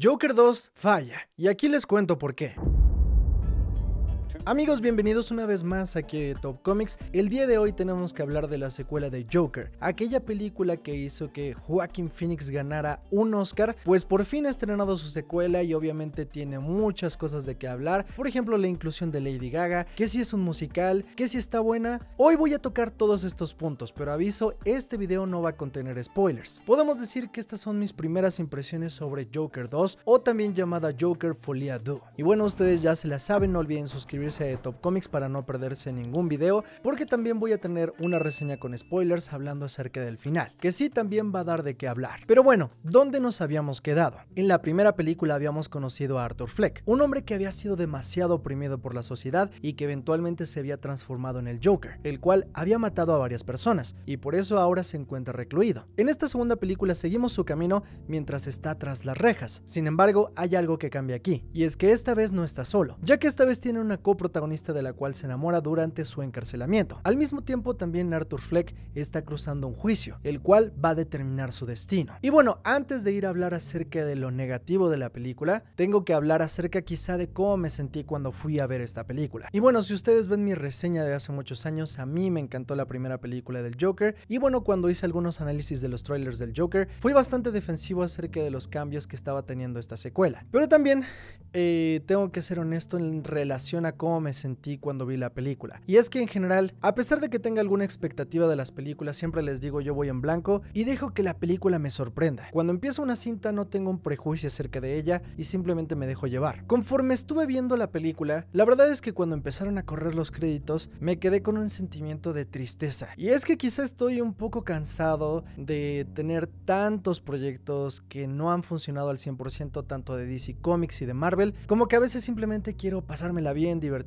Joker 2 falla, y aquí les cuento por qué. Amigos, bienvenidos una vez más aquí a Top Comics. El día de hoy tenemos que hablar de la secuela de Joker, aquella película que hizo que Joaquin Phoenix ganara un Oscar, pues por fin ha estrenado su secuela y obviamente tiene muchas cosas de que hablar, por ejemplo la inclusión de Lady Gaga, que si es un musical, que si está buena. Hoy voy a tocar todos estos puntos, pero aviso, este video no va a contener spoilers. Podemos decir que estas son mis primeras impresiones sobre Joker 2 o también llamada Joker Folia 2. Y bueno, ustedes ya se la saben, no olviden suscribirse de Top Comics para no perderse ningún video, porque también voy a tener una reseña con spoilers hablando acerca del final, que sí también va a dar de qué hablar. Pero bueno, ¿dónde nos habíamos quedado? En la primera película habíamos conocido a Arthur Fleck, un hombre que había sido demasiado oprimido por la sociedad y que eventualmente se había transformado en el Joker, el cual había matado a varias personas y por eso ahora se encuentra recluido. En esta segunda película seguimos su camino mientras está tras las rejas. Sin embargo, hay algo que cambia aquí, y es que esta vez no está solo, ya que esta vez tiene una copro protagonista de la cual se enamora durante su encarcelamiento. Al mismo tiempo, también Arthur Fleck está cruzando un juicio, el cual va a determinar su destino. Y bueno, antes de ir a hablar acerca de lo negativo de la película, tengo que hablar acerca quizá de cómo me sentí cuando fui a ver esta película. Y bueno, si ustedes ven mi reseña de hace muchos años, a mí me encantó la primera película del Joker. Y bueno, cuando hice algunos análisis de los trailers del Joker, fui bastante defensivo acerca de los cambios que estaba teniendo esta secuela. Pero también eh, tengo que ser honesto en relación a cómo me sentí cuando vi la película. Y es que en general, a pesar de que tenga alguna expectativa de las películas, siempre les digo yo voy en blanco y dejo que la película me sorprenda. Cuando empiezo una cinta no tengo un prejuicio acerca de ella y simplemente me dejo llevar. Conforme estuve viendo la película, la verdad es que cuando empezaron a correr los créditos, me quedé con un sentimiento de tristeza. Y es que quizá estoy un poco cansado de tener tantos proyectos que no han funcionado al 100%, tanto de DC Comics y de Marvel, como que a veces simplemente quiero pasármela bien, divertirme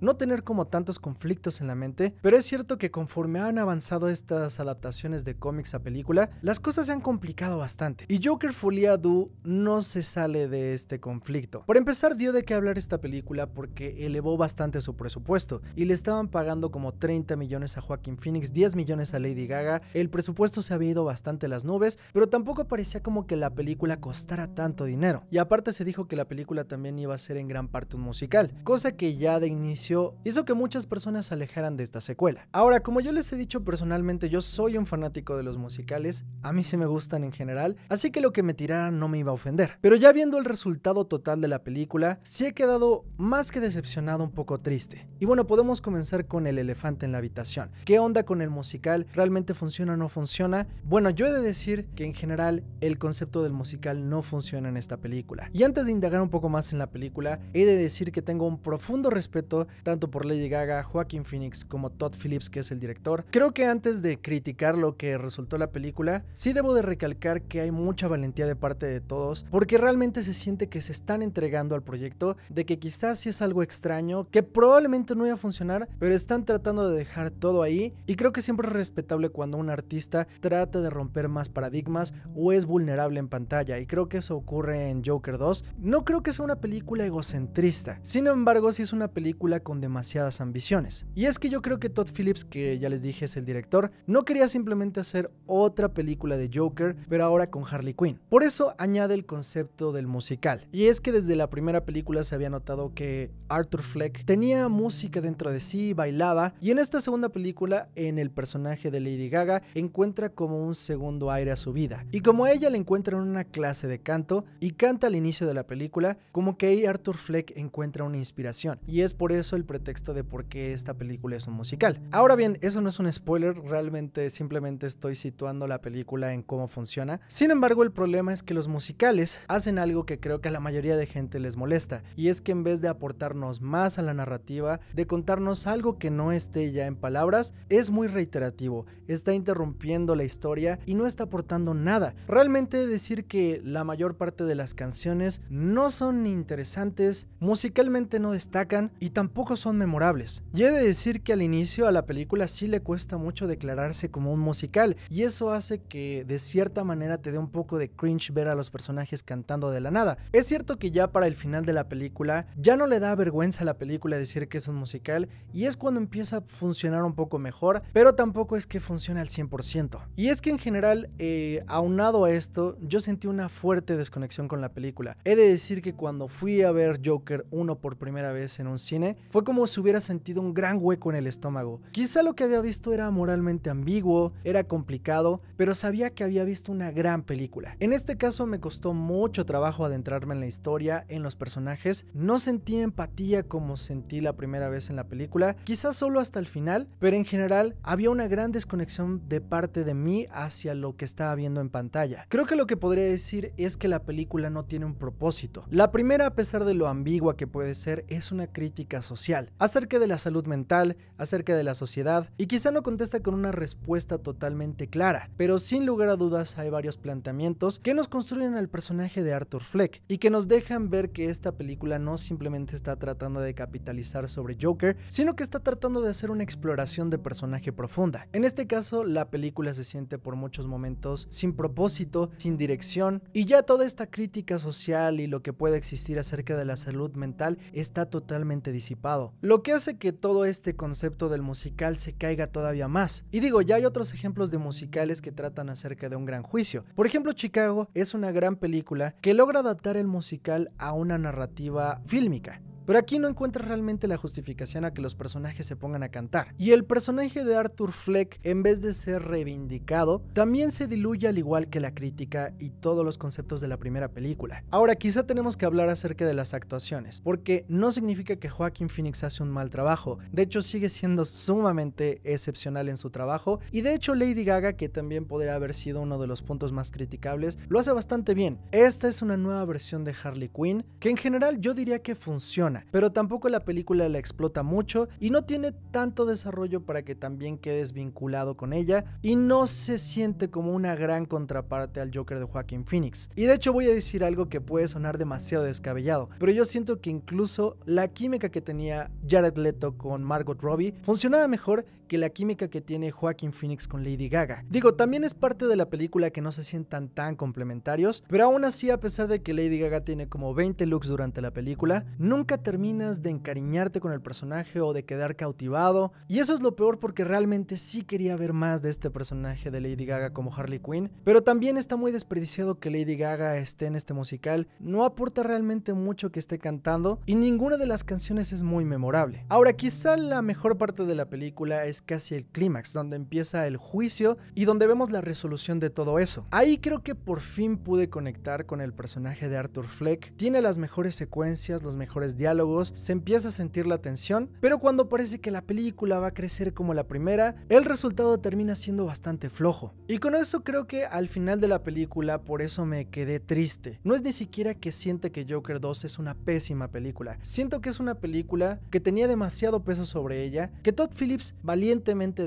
no tener como tantos conflictos en la mente, pero es cierto que conforme han avanzado estas adaptaciones de cómics a película, las cosas se han complicado bastante. Y Joker Folia no se sale de este conflicto. Por empezar, dio de qué hablar esta película porque elevó bastante su presupuesto y le estaban pagando como 30 millones a Joaquin Phoenix, 10 millones a Lady Gaga, el presupuesto se había ido bastante las nubes, pero tampoco parecía como que la película costara tanto dinero. Y aparte se dijo que la película también iba a ser en gran parte un musical, cosa que ya de inicio hizo que muchas personas se alejaran de esta secuela. Ahora, como yo les he dicho personalmente, yo soy un fanático de los musicales, a mí se me gustan en general, así que lo que me tiraran no me iba a ofender. Pero ya viendo el resultado total de la película, sí he quedado más que decepcionado, un poco triste. Y bueno, podemos comenzar con el elefante en la habitación. ¿Qué onda con el musical? ¿Realmente funciona o no funciona? Bueno, yo he de decir que en general el concepto del musical no funciona en esta película. Y antes de indagar un poco más en la película, he de decir que tengo un profundo respeto tanto por Lady Gaga, Joaquin Phoenix como Todd Phillips, que es el director. Creo que antes de criticar lo que resultó la película, sí debo de recalcar que hay mucha valentía de parte de todos, porque realmente se siente que se están entregando al proyecto, de que quizás si es algo extraño, que probablemente no iba a funcionar, pero están tratando de dejar todo ahí y creo que siempre es respetable cuando un artista trata de romper más paradigmas o es vulnerable en pantalla y creo que eso ocurre en Joker 2. No creo que sea una película egocentrista, sin embargo si es una película con demasiadas ambiciones. Y es que yo creo que Todd Phillips, que ya les dije es el director, no quería simplemente hacer otra película de Joker, pero ahora con Harley Quinn. Por eso añade el concepto del musical. Y es que desde la primera película se había notado que Arthur Fleck tenía música dentro de sí, bailaba, y en esta segunda película, en el personaje de Lady Gaga, encuentra como un segundo aire a su vida. Y como a ella le en una clase de canto y canta al inicio de la película, como que ahí Arthur Fleck encuentra una inspiración y es por eso el pretexto de por qué esta película es un musical. Ahora bien, eso no es un spoiler, realmente simplemente estoy situando la película en cómo funciona. Sin embargo, el problema es que los musicales hacen algo que creo que a la mayoría de gente les molesta, y es que en vez de aportarnos más a la narrativa, de contarnos algo que no esté ya en palabras, es muy reiterativo, está interrumpiendo la historia y no está aportando nada. Realmente decir que la mayor parte de las canciones no son interesantes, musicalmente no destaca y tampoco son memorables. Y he de decir que al inicio a la película sí le cuesta mucho declararse como un musical y eso hace que de cierta manera te dé un poco de cringe ver a los personajes cantando de la nada. Es cierto que ya para el final de la película ya no le da vergüenza a la película decir que es un musical y es cuando empieza a funcionar un poco mejor, pero tampoco es que funcione al 100%. Y es que en general, eh, aunado a esto, yo sentí una fuerte desconexión con la película. He de decir que cuando fui a ver Joker 1 por primera vez en un cine, fue como si hubiera sentido un gran hueco en el estómago. Quizá lo que había visto era moralmente ambiguo, era complicado, pero sabía que había visto una gran película. En este caso me costó mucho trabajo adentrarme en la historia, en los personajes, no sentí empatía como sentí la primera vez en la película, quizás solo hasta el final, pero en general había una gran desconexión de parte de mí hacia lo que estaba viendo en pantalla. Creo que lo que podría decir es que la película no tiene un propósito. La primera, a pesar de lo ambigua que puede ser, es una crítica social, acerca de la salud mental, acerca de la sociedad, y quizá no contesta con una respuesta totalmente clara, pero sin lugar a dudas hay varios planteamientos que nos construyen al personaje de Arthur Fleck y que nos dejan ver que esta película no simplemente está tratando de capitalizar sobre Joker, sino que está tratando de hacer una exploración de personaje profunda. En este caso, la película se siente por muchos momentos sin propósito, sin dirección, y ya toda esta crítica social y lo que puede existir acerca de la salud mental está totalmente disipado, lo que hace que todo este concepto del musical se caiga todavía más. Y digo, ya hay otros ejemplos de musicales que tratan acerca de un gran juicio. Por ejemplo, Chicago es una gran película que logra adaptar el musical a una narrativa fílmica. Pero aquí no encuentras realmente la justificación a que los personajes se pongan a cantar. Y el personaje de Arthur Fleck, en vez de ser reivindicado, también se diluye al igual que la crítica y todos los conceptos de la primera película. Ahora, quizá tenemos que hablar acerca de las actuaciones, porque no significa que Joaquin Phoenix hace un mal trabajo. De hecho, sigue siendo sumamente excepcional en su trabajo. Y de hecho, Lady Gaga, que también podría haber sido uno de los puntos más criticables, lo hace bastante bien. Esta es una nueva versión de Harley Quinn, que en general yo diría que funciona pero tampoco la película la explota mucho y no tiene tanto desarrollo para que también quedes vinculado con ella y no se siente como una gran contraparte al Joker de Joaquin Phoenix. Y de hecho voy a decir algo que puede sonar demasiado descabellado, pero yo siento que incluso la química que tenía Jared Leto con Margot Robbie funcionaba mejor que la química que tiene Joaquin Phoenix con Lady Gaga. Digo, también es parte de la película que no se sientan tan complementarios, pero aún así, a pesar de que Lady Gaga tiene como 20 looks durante la película, nunca terminas de encariñarte con el personaje o de quedar cautivado. Y eso es lo peor porque realmente sí quería ver más de este personaje de Lady Gaga como Harley Quinn, pero también está muy desperdiciado que Lady Gaga esté en este musical, no aporta realmente mucho que esté cantando y ninguna de las canciones es muy memorable. Ahora, quizá la mejor parte de la película es es casi el clímax, donde empieza el juicio y donde vemos la resolución de todo eso. Ahí creo que por fin pude conectar con el personaje de Arthur Fleck. Tiene las mejores secuencias, los mejores diálogos, se empieza a sentir la tensión, pero cuando parece que la película va a crecer como la primera, el resultado termina siendo bastante flojo. Y con eso creo que al final de la película, por eso me quedé triste. No es ni siquiera que siente que Joker 2 es una pésima película. Siento que es una película que tenía demasiado peso sobre ella, que Todd Phillips valía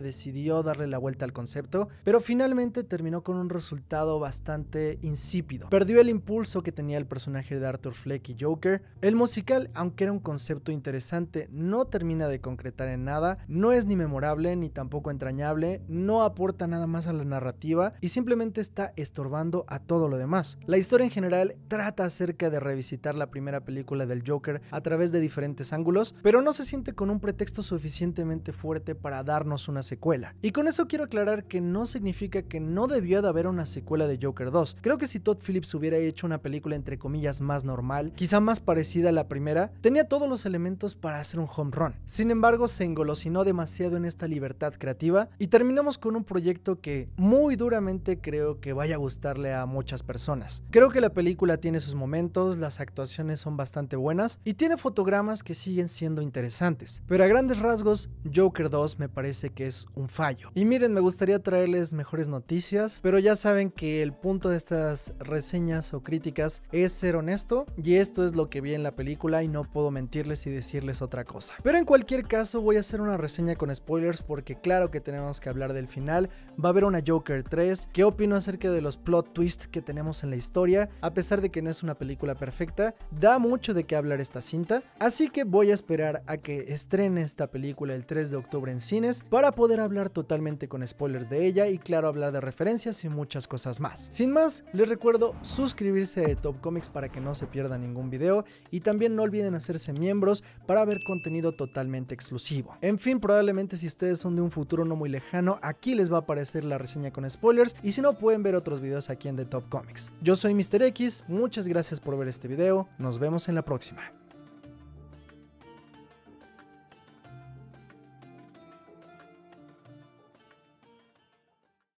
decidió darle la vuelta al concepto, pero finalmente terminó con un resultado bastante insípido. Perdió el impulso que tenía el personaje de Arthur Fleck y Joker. El musical, aunque era un concepto interesante, no termina de concretar en nada, no es ni memorable ni tampoco entrañable, no aporta nada más a la narrativa y simplemente está estorbando a todo lo demás. La historia en general trata acerca de revisitar la primera película del Joker a través de diferentes ángulos, pero no se siente con un pretexto suficientemente fuerte para darnos una secuela. Y con eso quiero aclarar que no significa que no debió de haber una secuela de Joker 2. Creo que si Todd Phillips hubiera hecho una película entre comillas más normal, quizá más parecida a la primera, tenía todos los elementos para hacer un home run. Sin embargo, se engolosinó demasiado en esta libertad creativa y terminamos con un proyecto que muy duramente creo que vaya a gustarle a muchas personas. Creo que la película tiene sus momentos, las actuaciones son bastante buenas y tiene fotogramas que siguen siendo interesantes. Pero a grandes rasgos, Joker 2 me parece que es un fallo. Y miren, me gustaría traerles mejores noticias, pero ya saben que el punto de estas reseñas o críticas es ser honesto y esto es lo que vi en la película y no puedo mentirles y decirles otra cosa. Pero en cualquier caso voy a hacer una reseña con spoilers porque claro que tenemos que hablar del final, va a haber una Joker 3, qué opino acerca de los plot twists que tenemos en la historia, a pesar de que no es una película perfecta, da mucho de qué hablar esta cinta, así que voy a esperar a que estrene esta película el 3 de octubre en cine para poder hablar totalmente con spoilers de ella y claro hablar de referencias y muchas cosas más. Sin más, les recuerdo suscribirse de Top Comics para que no se pierda ningún video y también no olviden hacerse miembros para ver contenido totalmente exclusivo. En fin, probablemente si ustedes son de un futuro no muy lejano, aquí les va a aparecer la reseña con spoilers y si no pueden ver otros videos aquí en The Top Comics. Yo soy Mr. X, muchas gracias por ver este video, nos vemos en la próxima.